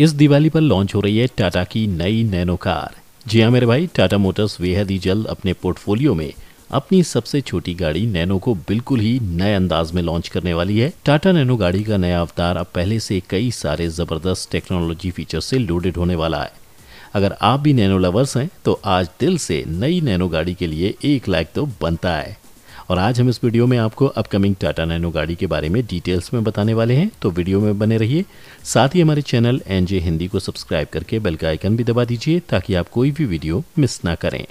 इस दिवाली पर लॉन्च हो रही है टाटा की नई नैनो कार जी हाँ मेरे भाई टाटा मोटर्स बेहद ही जल्द अपने पोर्टफोलियो में अपनी सबसे छोटी गाड़ी नैनो को बिल्कुल ही नए अंदाज में लॉन्च करने वाली है टाटा नैनो गाड़ी का नया अवतार अब पहले से कई सारे ज़बरदस्त टेक्नोलॉजी फीचर से लोडेड होने वाला है अगर आप भी नैनो लवर्स हैं तो आज दिल से नई नैनो गाड़ी के लिए एक लाख तो बनता है और आज हम इस वीडियो में आपको अपकमिंग टाटा नैनो गाड़ी के बारे में डिटेल्स में बताने वाले हैं तो वीडियो में बने रहिए साथ ही हमारे चैनल एन हिंदी को सब्सक्राइब करके बेल का आइकन भी दबा दीजिए ताकि आप कोई भी वीडियो मिस ना करें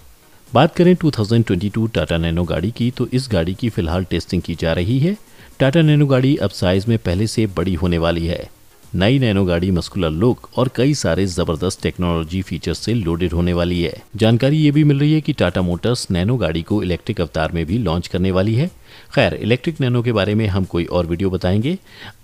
बात करें 2022 टाटा नैनो गाड़ी की तो इस गाड़ी की फिलहाल टेस्टिंग की जा रही है टाटा नैनो गाड़ी अब साइज़ में पहले से बड़ी होने वाली है नई नैनो गाड़ी मस्कुलर लुक और कई सारे जबरदस्त टेक्नोलॉजी फीचर्स से लोडेड होने वाली है जानकारी ये भी मिल रही है कि टाटा मोटर्स नैनो गाड़ी को इलेक्ट्रिक अवतार में भी लॉन्च करने वाली है खैर इलेक्ट्रिक नैनो के बारे में हम कोई और वीडियो बताएंगे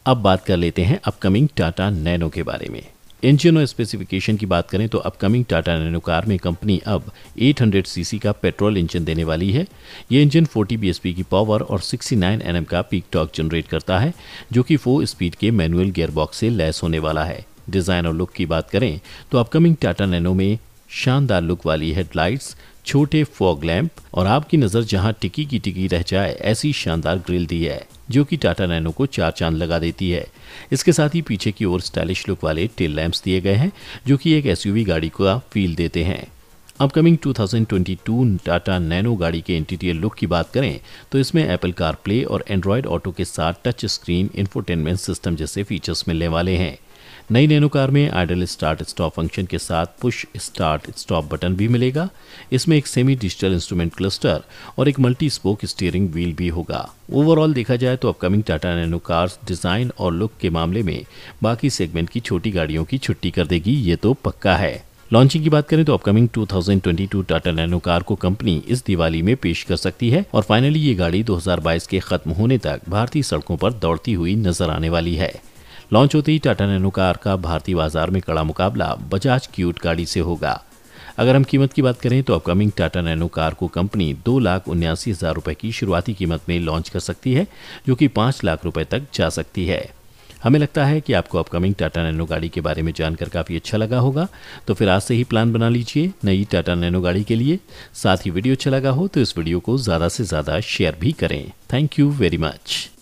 अब बात कर लेते हैं अपकमिंग टाटा नैनो के बारे में इंजन और स्पेसिफिकेशन की बात करें तो अपकमिंग टाटा नैनो कार में कंपनी अब 800 सीसी का पेट्रोल इंजन देने वाली है ये इंजन 40 बीएसपी की पावर और 69 एनएम का पीक टॉक जनरेट करता है जो कि फोर स्पीड के मैनुअल गियरबॉक्स से लैस होने वाला है डिज़ाइन और लुक की बात करें तो अपकमिंग टाटा नैनो में शानदार लुक वाली हेडलाइट्स छोटे फॉग लैम्प और आपकी नज़र जहां टिकी की टिकी रह जाए ऐसी शानदार ग्रिल दी है जो कि टाटा नैनो को चार चांद लगा देती है इसके साथ ही पीछे की ओर स्टाइलिश लुक वाले टेल लैंप्स दिए गए हैं जो कि एक एसयूवी गाड़ी को फील देते हैं अपकमिंग 2022 टाटा नैनो गाड़ी के इंटीरियर लुक की बात करें तो इसमें एप्पल कार प्ले और एंड्रॉयड ऑटो के साथ टच स्क्रीन इन्फोटेनमेंट सिस्टम जैसे फीचर्स मिलने वाले हैं नई नैनो कार में आइडल स्टार्ट स्टॉप फंक्शन के साथ पुश स्टार्ट स्टॉप बटन भी मिलेगा इसमें एक सेमी डिजिटल इंस्ट्रूमेंट क्लस्टर और एक मल्टी स्पोक स्टीयरिंग व्हील भी होगा ओवरऑल देखा जाए तो upcoming Tata Nano cars design और लुक के मामले में बाकी सेगमेंट की छोटी गाड़ियों की छुट्टी कर देगी ये तो पक्का है लॉन्चिंग की बात करें तो अपकमिंग 2022 टाटा नैनो कार को कंपनी इस दिवाली में पेश कर सकती है और फाइनली ये गाड़ी 2022 के खत्म होने तक भारतीय सड़कों पर दौड़ती हुई नजर आने वाली है लॉन्च होते ही टाटा नैनो कार का भारतीय बाजार में कड़ा मुकाबला बजाज क्यूट गाड़ी से होगा अगर हम कीमत की बात करें तो अपकमिंग टाटा नैनो कार को कंपनी दो लाख उन्यासी हज़ार रुपये की शुरुआती कीमत में लॉन्च कर सकती है जो कि पाँच लाख रुपये तक जा सकती है हमें लगता है कि आपको अपकमिंग टाटा नैनो गाड़ी के बारे में जानकर काफ़ी अच्छा लगा होगा तो फिर आज से ही प्लान बना लीजिए नई टाटा नैनो गाड़ी के लिए साथ ही वीडियो अच्छा लगा हो तो इस वीडियो को ज़्यादा से ज़्यादा शेयर भी करें थैंक यू वेरी मच